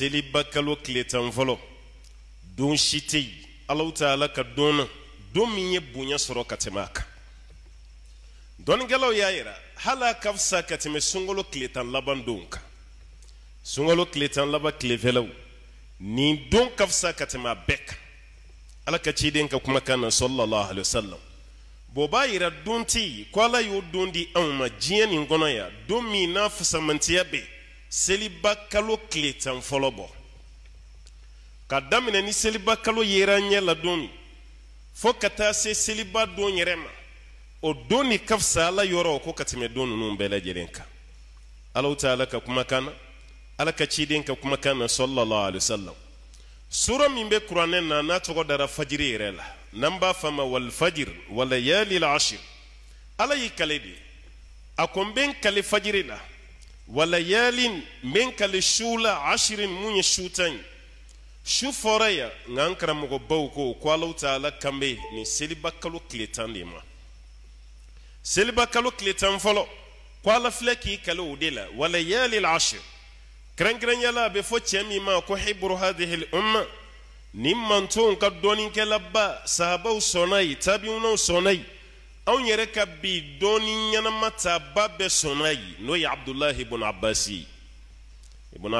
seliba kalo tile tan fɔlɔ don si tɛ yen alaw taala ka don na don min ye bonya sɔrɔ ka tɛmɛ a kan dɔnnikɛlaw y'a yira hali a ka fisa ka tɛmɛ sunkalo tile tan laban donw kan sunkalo tile tan laban tilefɛlaw nin don ka fisa ka tɛmɛ a bɛɛ kan ala ka ciden ka kumakan na sɔlɔlɔ alayisalam bon b'a yira don tɛ yen ko ala y'o don di anw ma diɲɛ nin kɔnɔ yan don min n'a fasamantiya bɛ seliba kalo tile tan fɔlɔ bɔ ka daminɛ ni seliba kalo yera ɲɛ la don min fɔɔ ka taa se seliba don yɛrɛ ma o don ni ka fisa ala yɔrɔ ko ka tɛmɛ don nunu bɛɛ lajɛlen kan alaw ta ala ka kumakan na ala ka ciden ka kumakan na sallallahu alaihi wasallam sura min bɛ kuranɛ na n'a tɔgɔ dara fajiri yɛrɛ la n'an b'a f'a ma walfajir walayali la ala y'i kale de a ko n bɛ n kale fajiri la وليال منك للشولة عشر من الشوتين su fɔra yan nka n karamɔgɔbaw ko ko alaw taala kanbe nin seliba kalo tile tan de ma seliba kalo tile tan fɔlɔ ko ala filɛ k'i kale o de la walayali lashir kɛrɛnkɛrɛnya la a bɛ fɔ cɛ min ma ko hibru hadihi umma nin mantonw ka dɔɔnikɛlaba sahabaw sɔnna yen tabiunaw sɔnna yen anw yɛrɛ ka bi dɔɔni ɲɛnamataba bɛ sɔnna yen n'o ye abdulahi ibn abbas ye ibn